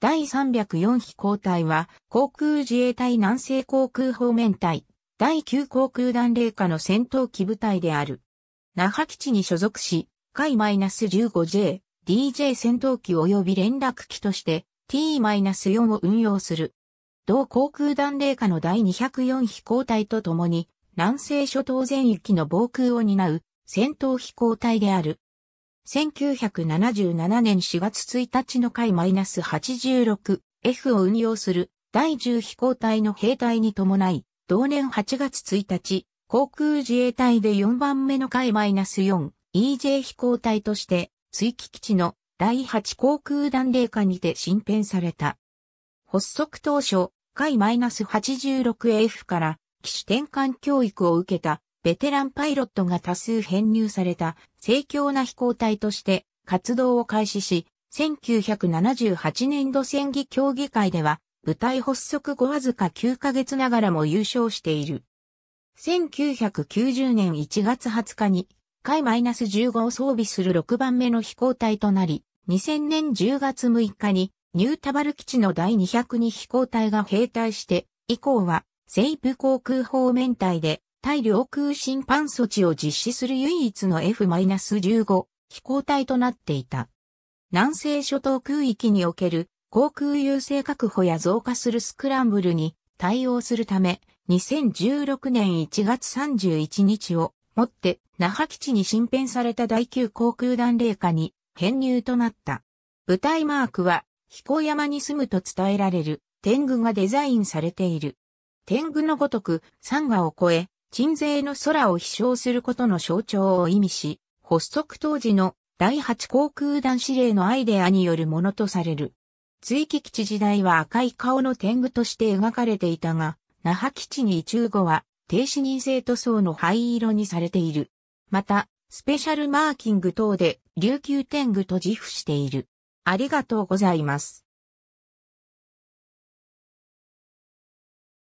第304飛行隊は、航空自衛隊南西航空方面隊、第9航空団霊下の戦闘機部隊である。那覇基地に所属し、海 -15J、DJ 戦闘機及び連絡機として T-4 を運用する。同航空団霊下の第204飛行隊と共に、南西諸島全域の防空を担う戦闘飛行隊である。1977年4月1日の回 -86F を運用する第10飛行隊の兵隊に伴い、同年8月1日、航空自衛隊で4番目の回 -4EJ 飛行隊として、追記基地の第8航空団霊下にて新編された。発足当初、回 -86F から機種転換教育を受けたベテランパイロットが多数編入された盛況な飛行隊として活動を開始し、1978年度戦技協議会では部隊発足後わずか9ヶ月ながらも優勝している。1990年1月20日に、海 -15 を装備する6番目の飛行隊となり、2000年10月6日に、ニュータバル基地の第202飛行隊が兵隊して、以降は、西部航空方面隊で、対領空侵犯措置を実施する唯一の F-15 飛行隊となっていた。南西諸島空域における航空優勢確保や増加するスクランブルに対応するため、2016年1月31日をもって那覇基地に新編された第9航空団霊下に編入となった。舞台マークは彦山に住むと伝えられる天狗がデザインされている。天狗のごとく山河を越え、鎮西の空を飛翔することの象徴を意味し、発足当時の第8航空団司令のアイデアによるものとされる。追記基地時代は赤い顔の天狗として描かれていたが、那覇基地に移住後は停止認性塗装の灰色にされている。また、スペシャルマーキング等で琉球天狗と自負している。ありがとうございます。